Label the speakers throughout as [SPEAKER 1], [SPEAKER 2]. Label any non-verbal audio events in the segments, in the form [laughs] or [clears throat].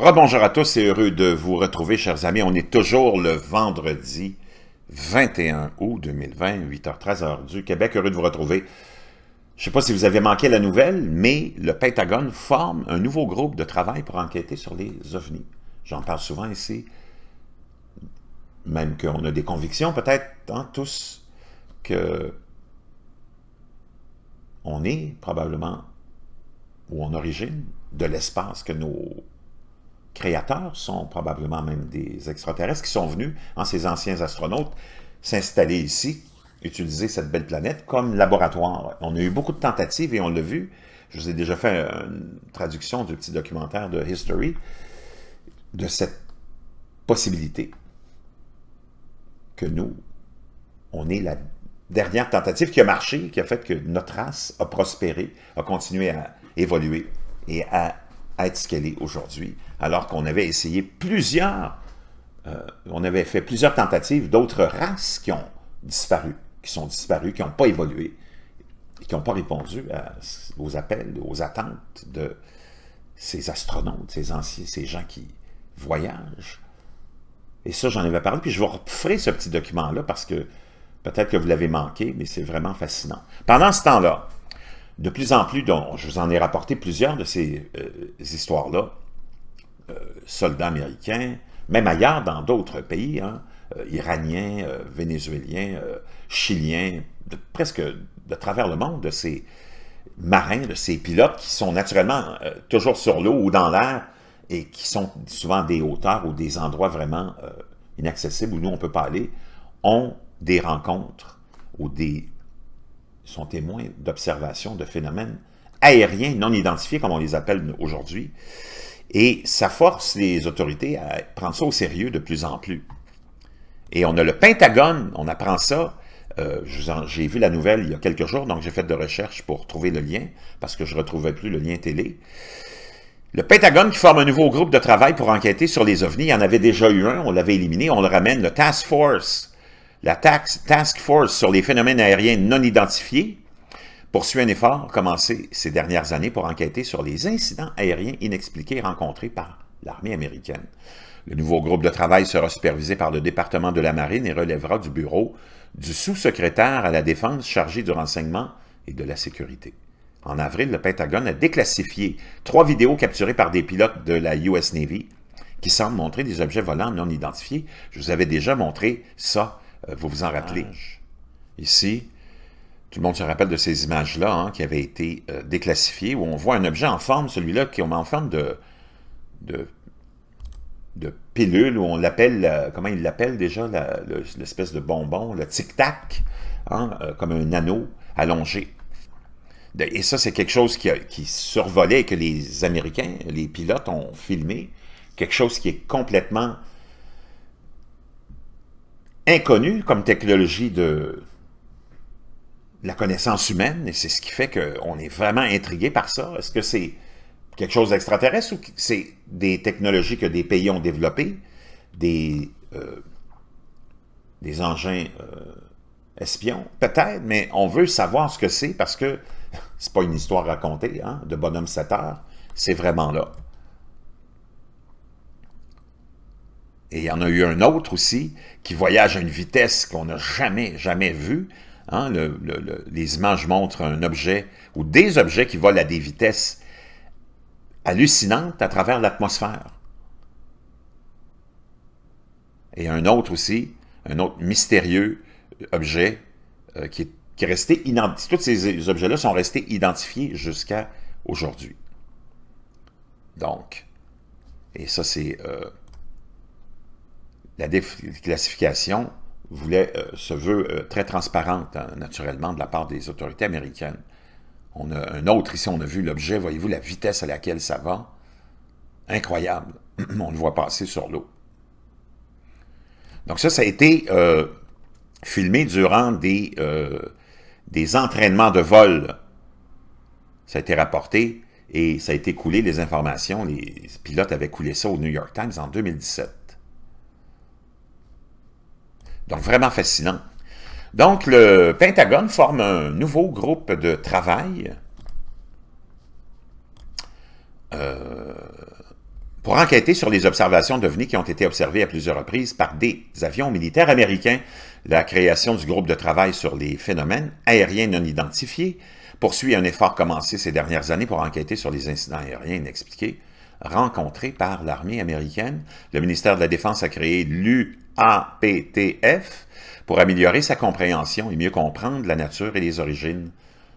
[SPEAKER 1] Rebonjour à tous et heureux de vous retrouver, chers amis. On est toujours le vendredi 21 août 2020, 8h13 h du Québec. Heureux de vous retrouver. Je ne sais pas si vous avez manqué la nouvelle, mais le Pentagone forme un nouveau groupe de travail pour enquêter sur les ovnis. J'en parle souvent ici, même qu'on a des convictions peut-être, hein, tous, que on est probablement, ou en origine, de l'espace que nos créateurs sont probablement même des extraterrestres qui sont venus, en ces anciens astronautes, s'installer ici, utiliser cette belle planète comme laboratoire. On a eu beaucoup de tentatives et on l'a vu. Je vous ai déjà fait une traduction du petit documentaire de History de cette possibilité que nous, on est la dernière tentative qui a marché, qui a fait que notre race a prospéré, a continué à évoluer et à être ce qu'elle est aujourd'hui, alors qu'on avait essayé plusieurs, euh, on avait fait plusieurs tentatives d'autres races qui ont disparu, qui sont disparues, qui n'ont pas évolué, qui n'ont pas répondu aux appels, aux attentes de ces astronautes, ces anciens, ces gens qui voyagent. Et ça, j'en avais parlé, puis je vous referai ce petit document-là parce que peut-être que vous l'avez manqué, mais c'est vraiment fascinant. Pendant ce temps-là, de plus en plus, dont je vous en ai rapporté plusieurs de ces euh, histoires-là, euh, soldats américains, même ailleurs dans d'autres pays, hein, euh, iraniens, vénézuéliens, chiliens, presque de travers le monde, de ces marins, de ces pilotes qui sont naturellement toujours sur l'eau ou dans l'air et qui sont souvent des hauteurs ou des endroits vraiment inaccessibles où nous on ne peut pas aller, ont des rencontres ou des sont témoins d'observations de phénomènes aériens non identifiés, comme on les appelle aujourd'hui, et ça force les autorités à prendre ça au sérieux de plus en plus. Et on a le Pentagone, on apprend ça, euh, j'ai vu la nouvelle il y a quelques jours, donc j'ai fait de recherches pour trouver le lien, parce que je ne retrouvais plus le lien télé. Le Pentagone qui forme un nouveau groupe de travail pour enquêter sur les ovnis, il y en avait déjà eu un, on l'avait éliminé, on le ramène, le Task Force la Task Force sur les phénomènes aériens non identifiés poursuit un effort commencé ces dernières années pour enquêter sur les incidents aériens inexpliqués rencontrés par l'armée américaine. Le nouveau groupe de travail sera supervisé par le département de la Marine et relèvera du bureau du sous-secrétaire à la Défense chargé du renseignement et de la sécurité. En avril, le Pentagone a déclassifié trois vidéos capturées par des pilotes de la US Navy qui semblent montrer des objets volants non identifiés. Je vous avais déjà montré ça euh, vous vous en rappelez. Ah. Ici, tout le monde se rappelle de ces images-là hein, qui avaient été euh, déclassifiées, où on voit un objet en forme, celui-là qui est en forme de, de, de pilule, où on l'appelle, euh, comment il l'appelle déjà, l'espèce de bonbon, le tic-tac, hein, comme un anneau allongé. et ça, c'est quelque chose qui, qui survolait, que les Américains, les pilotes ont filmé, quelque chose qui est complètement inconnue comme technologie de la connaissance humaine, et c'est ce qui fait qu'on est vraiment intrigué par ça. Est-ce que c'est quelque chose d'extraterrestre ou c'est des technologies que des pays ont développées, des, euh, des engins euh, espions? Peut-être, mais on veut savoir ce que c'est parce que [laughs] c'est pas une histoire racontée hein, de bonhomme 7 c'est vraiment là. Et il y en a eu un autre aussi qui voyage à une vitesse qu'on n'a jamais, jamais vue. Hein, les images montrent un objet ou des objets qui volent à des vitesses hallucinantes à travers l'atmosphère. Et un autre aussi, un autre mystérieux euh, objet euh, qui, est, qui, est, resté identifié. Tous ces objets-là sont restés identifiés jusqu'à aujourd'hui. Donc, et ça c'est... Euh, la déclassification voulait, euh, se veut euh, très transparente, hein, naturellement, de la part des autorités américaines. On a un autre ici, on a vu l'objet, voyez-vous la vitesse à laquelle ça va. Incroyable. [clears throat] on le voit passer sur l'eau. Donc ça, ça a été euh, filmé durant des, des entraînements de vol. Ça a été rapporté et ça a été coulé, les informations. Les pilotes avaient coulé ça au New York Times en 2017. Donc, vraiment fascinant. Donc, le Pentagone forme un nouveau groupe de travail euh, pour enquêter sur les observations devenues qui ont été observées à plusieurs reprises par des avions militaires américains. La création du groupe de travail sur les phénomènes aériens non identifiés poursuit un effort commencé ces dernières années pour enquêter sur les incidents aériens inexpliqués rencontré par l'armée américaine. Le ministère de la Défense a créé l'UAPTF pour améliorer sa compréhension et mieux comprendre la nature et les origines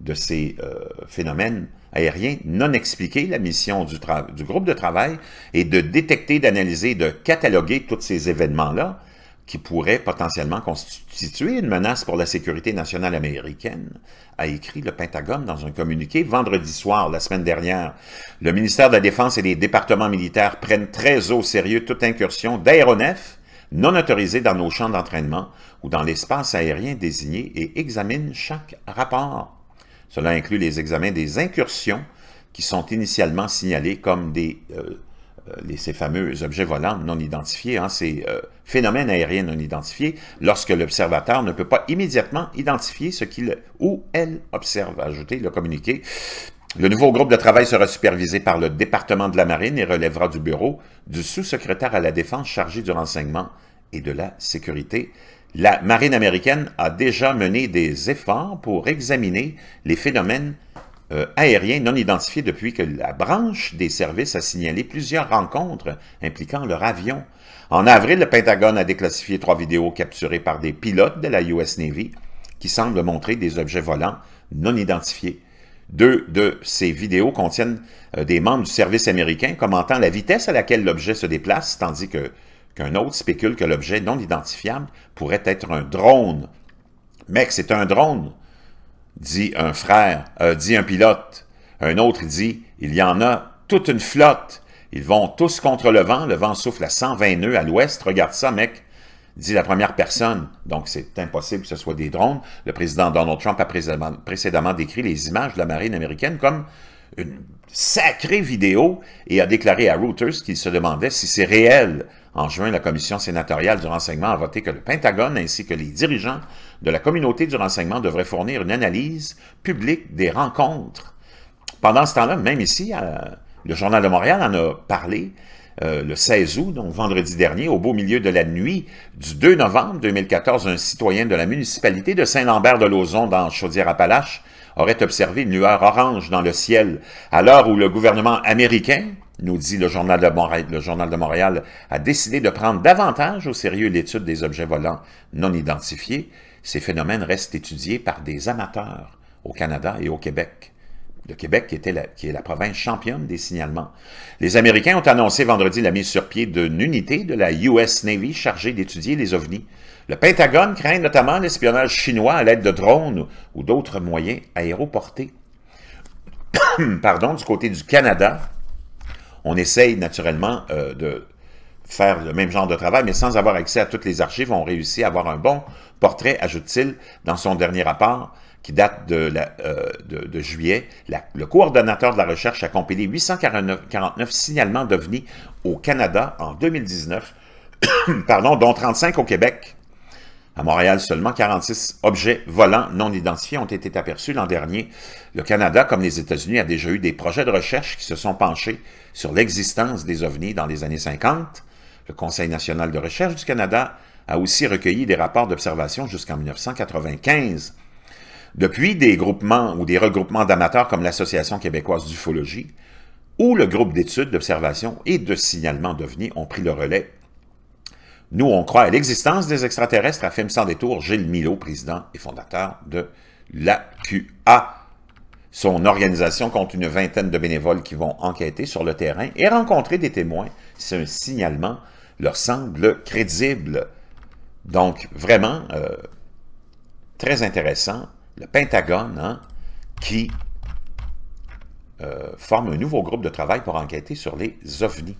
[SPEAKER 1] de ces euh, phénomènes aériens non expliqués. La mission du, du groupe de travail est de détecter, d'analyser, de cataloguer tous ces événements-là qui pourrait potentiellement constituer une menace pour la sécurité nationale américaine, a écrit le Pentagone dans un communiqué vendredi soir, la semaine dernière. Le ministère de la Défense et les départements militaires prennent très au sérieux toute incursion d'aéronefs non autorisés dans nos champs d'entraînement ou dans l'espace aérien désigné et examinent chaque rapport. Cela inclut les examens des incursions qui sont initialement signalées comme des euh, euh, ces fameux objets volants non identifiés, hein, ces euh, phénomènes aériens non identifiés, lorsque l'observateur ne peut pas immédiatement identifier ce qu'il ou elle observe, a ajouté le communiqué. Le nouveau groupe de travail sera supervisé par le département de la Marine et relèvera du bureau du sous-secrétaire à la Défense chargé du renseignement et de la sécurité. La Marine américaine a déjà mené des efforts pour examiner les phénomènes euh, aérien aériens non identifié depuis que la branche des services a signalé plusieurs rencontres impliquant leur avion. En avril, le Pentagone a déclassifié trois vidéos capturées par des pilotes de la US Navy qui semblent montrer des objets volants non identifiés. Deux de ces vidéos contiennent euh, des membres du service américain commentant la vitesse à laquelle l'objet se déplace, tandis qu'un autre spécule que l'objet non identifiable pourrait être un drone. Mec, c'est un drone dit un frère, euh, dit un pilote. Un autre dit, il y en a toute une flotte. Ils vont tous contre le vent, le vent souffle à 120 nœuds à l'ouest. Regarde ça, mec, dit la première personne. Donc, c'est impossible que ce soit des drones. Le président Donald Trump a précédemment décrit les images de la marine américaine comme une sacrée vidéo et a déclaré à Reuters qu'il se demandait si c'est réel en juin, la Commission sénatoriale du renseignement a voté que le Pentagone ainsi que les dirigeants de la communauté du renseignement devraient fournir une analyse publique des rencontres. Pendant ce temps-là, même ici, le Journal de Montréal en a parlé euh, le 16 août, donc vendredi dernier, au beau milieu de la nuit du 2 novembre 2014, un citoyen de la municipalité de Saint-Lambert-de-Lauzon dans Chaudière-Appalaches aurait observé une lueur orange dans le ciel à l'heure où le gouvernement américain nous dit le Journal de Montréal, le Journal de Montréal a décidé de prendre davantage au sérieux l'étude des objets volants non identifiés. Ces phénomènes restent étudiés par des amateurs au Canada et au Québec. Le Québec qui, était qui est la province championne des signalements. Les Américains ont annoncé vendredi la mise sur pied d'une unité de la US Navy chargée d'étudier les ovnis. Le Pentagone craint notamment l'espionnage chinois à l'aide de drones ou d'autres moyens aéroportés. [coughs] Pardon, du côté du Canada, on essaye naturellement euh, de faire le même genre de travail, mais sans avoir accès à toutes les archives, on réussit à avoir un bon portrait, ajoute-t-il, dans son dernier rapport qui date de, euh, juillet. le coordonnateur de la recherche a compilé 849 signalements d'OVNI au Canada en 2019, [coughs] pardon, dont 35 au Québec. À Montréal, seulement 46 objets volants non identifiés ont été aperçus l'an dernier. Le Canada, comme les États-Unis, a déjà eu des projets de recherche qui se sont penchés sur l'existence des ovnis dans les années 50. Le Conseil national de recherche du Canada a aussi recueilli des rapports d'observation jusqu'en 1995. Depuis, des groupements ou des regroupements d'amateurs comme l'Association québécoise d'ufologie ou le groupe d'études d'observation et de signalement d'OVNI ont pris le relais nous, on croit à l'existence des extraterrestres, affirme sans détour Gilles Milo, président et fondateur de l'AQA, son organisation compte une vingtaine de bénévoles qui vont enquêter sur le terrain et rencontrer des témoins C'est un signalement leur semble crédible. Donc, vraiment, euh, très intéressant, le Pentagone hein, qui euh, forme un nouveau groupe de travail pour enquêter sur les ovnis.